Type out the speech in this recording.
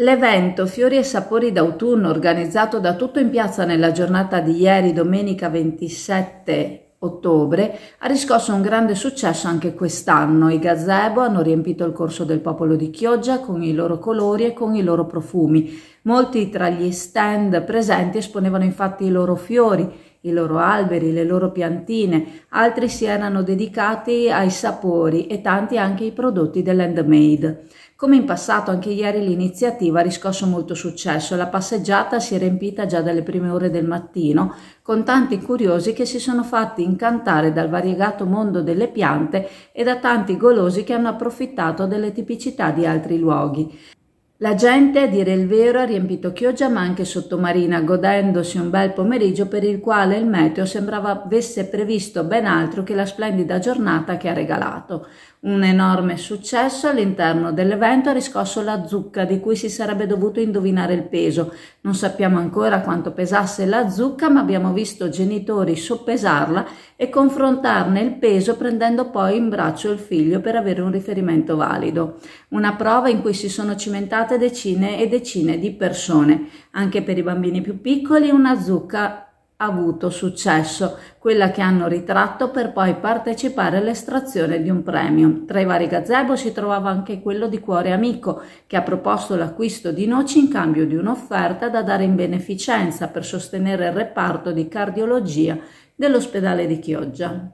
L'evento Fiori e Sapori d'autunno organizzato da tutto in piazza nella giornata di ieri, domenica 27 ottobre, ha riscosso un grande successo anche quest'anno. I gazebo hanno riempito il corso del popolo di Chioggia con i loro colori e con i loro profumi. Molti tra gli stand presenti esponevano infatti i loro fiori, i loro alberi, le loro piantine, altri si erano dedicati ai sapori e tanti anche ai prodotti dell'handmade. Come in passato anche ieri l'iniziativa ha riscosso molto successo e la passeggiata si è riempita già dalle prime ore del mattino con tanti curiosi che si sono fatti incantare dal variegato mondo delle piante e da tanti golosi che hanno approfittato delle tipicità di altri luoghi. La gente, a dire il vero, ha riempito Chioggia ma anche Sottomarina, godendosi un bel pomeriggio per il quale il meteo sembrava avesse previsto ben altro che la splendida giornata che ha regalato. Un enorme successo all'interno dell'evento ha riscosso la zucca di cui si sarebbe dovuto indovinare il peso. Non sappiamo ancora quanto pesasse la zucca, ma abbiamo visto genitori soppesarla e confrontarne il peso prendendo poi in braccio il figlio per avere un riferimento valido. Una prova in cui si sono cimentati arrivate decine e decine di persone. Anche per i bambini più piccoli una zucca ha avuto successo, quella che hanno ritratto per poi partecipare all'estrazione di un premio. Tra i vari gazebo si trovava anche quello di Cuore Amico, che ha proposto l'acquisto di noci in cambio di un'offerta da dare in beneficenza per sostenere il reparto di cardiologia dell'ospedale di Chioggia.